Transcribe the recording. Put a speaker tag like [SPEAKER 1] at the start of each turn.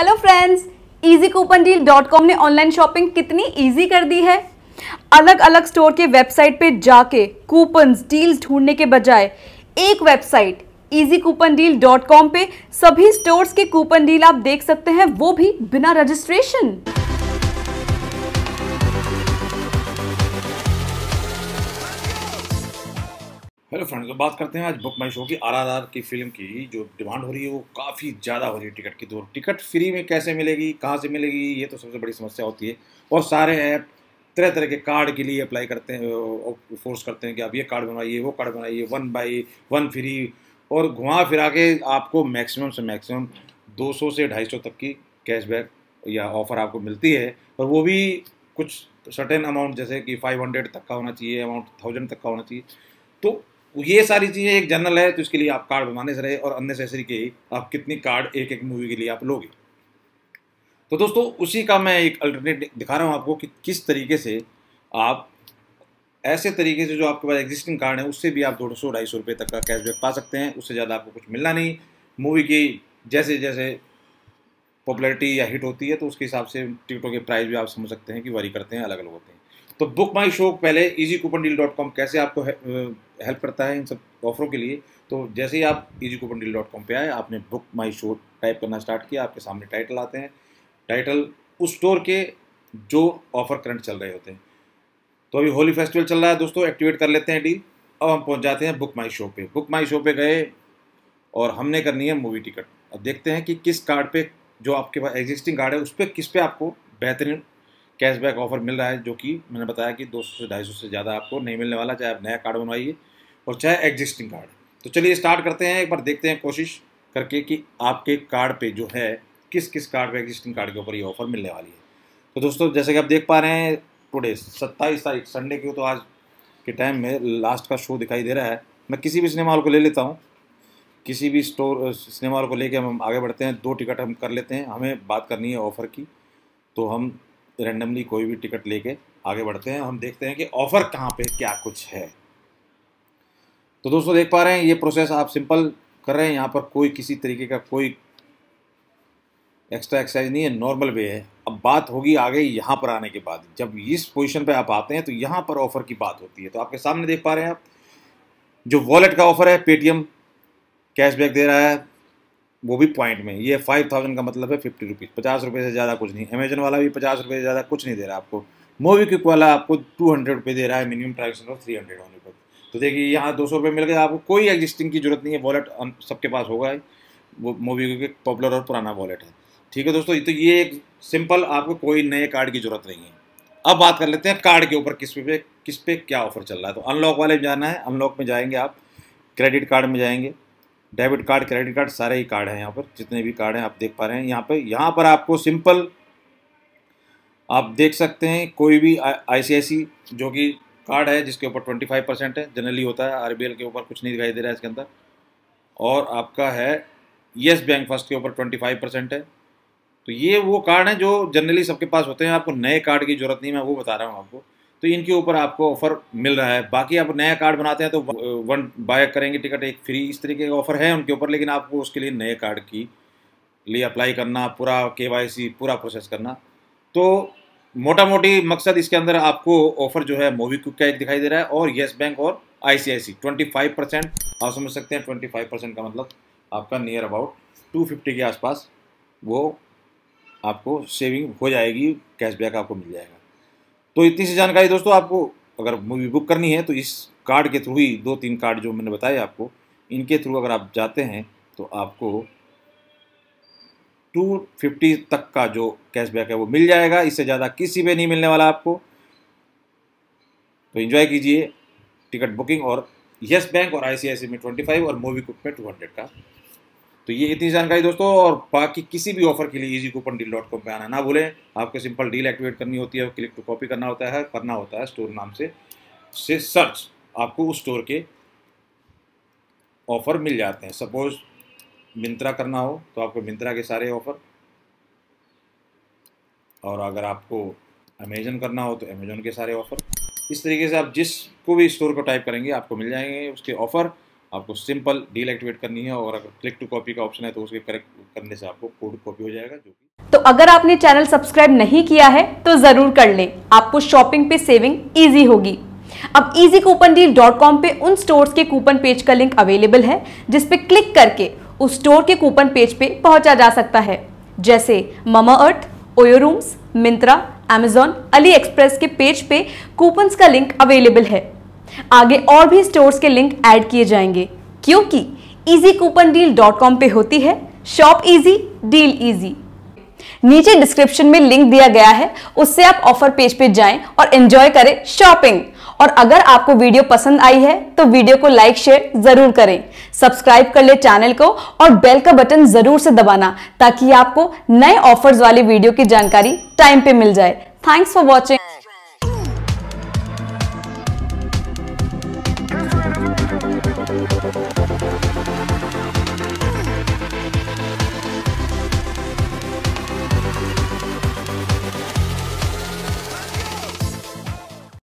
[SPEAKER 1] hello friends easy coupon deal dot com ने online shopping कितनी easy कर दी है अलग अलग स्टोर के वेबसाइट पे जाके कूपन डील्स ढूंढने के बजाय एक website easy coupon deal dot com पे सभी स्टोर्स के कूपन डील आप देख सकते हैं वो भी बिना रजिस्ट्रेशन
[SPEAKER 2] हेलो फ्रेंड्स तो बात करते हैं आज बुक माई शो की आर आर की फिल्म की जो डिमांड हो रही है वो काफ़ी ज़्यादा हो रही है टिकट की दूर टिकट फ्री में कैसे मिलेगी कहाँ से मिलेगी ये तो सबसे बड़ी समस्या होती है और सारे ऐप तरह तरह के कार्ड के लिए अप्लाई करते हैं फोर्स करते हैं कि आप ये कार्ड बनाइए वो कार्ड बनाइए वन बाई वन फ्री और घुमा फिरा के आपको मैक्सिमम से मैक्सिमम 200 से 250 तक की कैशबैक या ऑफ़र आपको मिलती है और वो भी कुछ सर्टेन अमाउंट जैसे कि 500 तक का होना चाहिए अमाउंट थाउजेंड तक का होना चाहिए तो ये सारी चीज़ें एक जनरल है तो इसके लिए आप कार्ड बनवाने से रहे और अननेसेसरी के आप कितनी कार्ड एक एक मूवी के लिए आप लोगे तो दोस्तों उसी का मैं एक अल्टरनेट दिखा रहा हूँ आपको कि किस तरीके से आप ऐसे तरीके से जो आपके पास एग्जिस्टिंग कार्ड है उससे भी आप दो सौ ढाई सौ रुपये तक का कैशबैक पा सकते हैं उससे ज़्यादा आपको कुछ मिलना नहीं मूवी की जैसे जैसे पॉपुलरिटी या हिट होती है तो उसके हिसाब से टिकटों के प्राइस भी आप समझ सकते हैं कि वरी करते हैं अलग अलग होते हैं तो बुक माई शो पहले easy coupon deal dot com कैसे आपको हेल्प करता है इन सब ऑफरों के लिए तो जैसे ही आप easy coupon deal dot com पर आए आपने बुक माई शो टाइप करना स्टार्ट किया आपके सामने टाइटल आते हैं टाइटल उस स्टोर के जो ऑफर करंट चल रहे होते हैं तो अभी होली फेस्टिवल चल रहा है दोस्तों एक्टिवेट कर लेते हैं डील अब हम पहुंच जाते हैं बुक माई शो पे बुक माई शो पे गए और हमने करनी है मूवी टिकट अब देखते हैं कि किस कार्ड पे जो आपके पास एग्जिस्टिंग कार्ड है उस पर किस पे आपको बेहतरीन कैशबैक ऑफर मिल रहा है जो कि मैंने बताया कि 200 से 250 से ज़्यादा आपको नहीं मिलने वाला चाहे आप नया कार्ड बनवाइए और चाहे एग्जिस्टिंग कार्ड तो चलिए स्टार्ट करते हैं एक बार देखते हैं कोशिश करके कि आपके कार्ड पे जो है किस किस कार्ड पे एग्जिस्टिंग कार्ड के ऊपर ये ऑफर मिलने वाली है तो दोस्तों जैसे कि आप देख पा रहे हैं टुडे सत्ताईस तारीख संडे की तो आज के टाइम में लास्ट का शो दिखाई दे रहा है मैं किसी भी सिनेमा हॉल को ले लेता हूँ किसी भी स्टोर सिनेमा हॉल को लेके हम आगे बढ़ते हैं दो टिकट हम कर लेते हैं हमें बात करनी है ऑफ़र की तो हम रेंडमली कोई भी टिकट लेके आगे बढ़ते हैं हम देखते हैं कि ऑफ़र कहाँ पे क्या कुछ है तो दोस्तों देख पा रहे हैं ये प्रोसेस आप सिंपल कर रहे हैं यहाँ पर कोई किसी तरीके का कोई एक्स्ट्रा एक्सरसाइज नहीं है नॉर्मल वे है अब बात होगी आगे यहाँ पर आने के बाद जब इस पोजिशन पर आप आते हैं तो यहाँ पर ऑफ़र की बात होती है तो आपके सामने देख पा रहे हैं आप जो वॉलेट का ऑफ़र है पेटीएम कैशबैक दे रहा है वो भी पॉइंट में ये फाइव थाउजेंड का मतलब है फिफ्टी रुपीज़ पचास रुपये से ज़्यादा कुछ नहीं अमेजन वाला भी पचास रुपये से ज़्यादा कुछ नहीं दे रहा आपको मोवी क्विक वाला आपको टू हंड्रेड रुपये दे रहा है मिनिमम ट्रांजेक्शन और थ्री हंड्रेड होने पर तो देखिए यहाँ दो सौ रुपये मिल गए आपको कोई एग्जिस्टिंग की जरूरत नहीं है वॉलेट सबके पास होगा ही वो मोवी क्विक पॉपुलर और पुराना वॉलेट है ठीक है दोस्तों तो ये एक सिंपल आपको कोई नए कार्ड की जरूरत नहीं है अब बात कर लेते हैं कार्ड के ऊपर किस पे किस पे क्या ऑफर चल रहा है तो अनलॉक वाले जाना है अनलॉक में जाएंगे आप क्रेडिट कार्ड में जाएंगे डेबिट कार्ड क्रेडिट कार्ड सारे ही कार्ड हैं यहाँ पर जितने भी कार्ड हैं आप देख पा रहे हैं यहाँ पर यहाँ पर आपको सिंपल आप देख सकते हैं कोई भी आई जो कि कार्ड है जिसके ऊपर 25 परसेंट है जनरली होता है आर के ऊपर कुछ नहीं दिखाई दे रहा है इसके अंदर और आपका है येस बैंक फर्स्ट के ऊपर 25 परसेंट है तो ये वो कार्ड हैं जो जनरली सबके पास होते हैं आपको नए कार्ड की जरूरत नहीं मैं वो बता रहा हूँ आपको तो इनके ऊपर आपको ऑफर मिल रहा है बाकी आप नया कार्ड बनाते हैं तो वन बाय करेंगे टिकट एक फ्री इस तरीके का ऑफर है उनके ऊपर लेकिन आपको उसके लिए नए कार्ड की लिए अप्लाई करना पूरा के पूरा प्रोसेस करना तो मोटा मोटी मकसद इसके अंदर आपको ऑफर जो है मोवी क्विक का एक दिखाई दे रहा है और येस बैंक और आई सी परसेंट आप समझ सकते हैं ट्वेंटी परसेंट का मतलब आपका नियर अबाउट टू के आसपास वो आपको सेविंग हो जाएगी कैशबैक आपको मिल जाएगा तो इतनी सी जानकारी दोस्तों आपको अगर मूवी बुक करनी है तो इस कार्ड के थ्रू ही दो तीन कार्ड जो मैंने बताए आपको इनके थ्रू अगर आप जाते हैं तो आपको 250 तक का जो कैशबैक है वो मिल जाएगा इससे ज़्यादा किसी पे नहीं मिलने वाला आपको तो एंजॉय कीजिए टिकट बुकिंग और यस बैंक और आई आई सी सी में फाइव और मूवी कुक में हंड्रेड का तो ये इतनी जानकारी दोस्तों और बाकी किसी भी ऑफर के लिए easy coupon deal dot com पर आना ना भूलें आपको सिंपल डील एक्टिवेट करनी होती है क्लिक टू कॉपी करना होता है करना होता है स्टोर नाम से से सर्च आपको उस स्टोर के ऑफ़र मिल जाते हैं सपोज मिंत्रा करना हो तो आपको मिंत्रा के सारे ऑफ़र और अगर आपको अमेजन करना हो तो अमेजन के सारे ऑफ़र इस तरीके से आप जिसको भी स्टोर को टाइप करेंगे आपको मिल जाएंगे उसके ऑफ़र आपको सिंपल डील एक्टिवेट करनी है और अगर क्लिक टू कॉपी का ऑप्शन है तो उसके करेक्ट करने से आपको कोड कॉपी हो जाएगा जो
[SPEAKER 1] तो अगर आपने चैनल सब्सक्राइब नहीं किया है तो जरूर कर ले आपको शॉपिंग पे सेविंग ईजी होगी अब easy coupon deal dot com पे उन स्टोर्स के कूपन पेज का लिंक अवेलेबल है जिसपे क्लिक करके उस स्टोर के कूपन पेज पे पहुंचा जा सकता है जैसे Mama Earth OYO rooms Myntra Amazon AliExpress के पेज पे कूपन्स का लिंक अवेलेबल है आगे और भी स्टोर्स के लिंक ऐड किए जाएंगे क्योंकि easy coupon deal dot com पे होती है शॉप इजी डील इजी नीचे डिस्क्रिप्शन में लिंक दिया गया है उससे आप ऑफर पेज पे जाएं और एंजॉय करें शॉपिंग और अगर आपको वीडियो पसंद आई है तो वीडियो को लाइक शेयर जरूर करें सब्सक्राइब कर ले चैनल को और बेल का बटन जरूर से दबाना ताकि आपको नए ऑफर्स वाले वीडियो की जानकारी टाइम पे मिल जाए थैंक्स फॉर वॉचिंग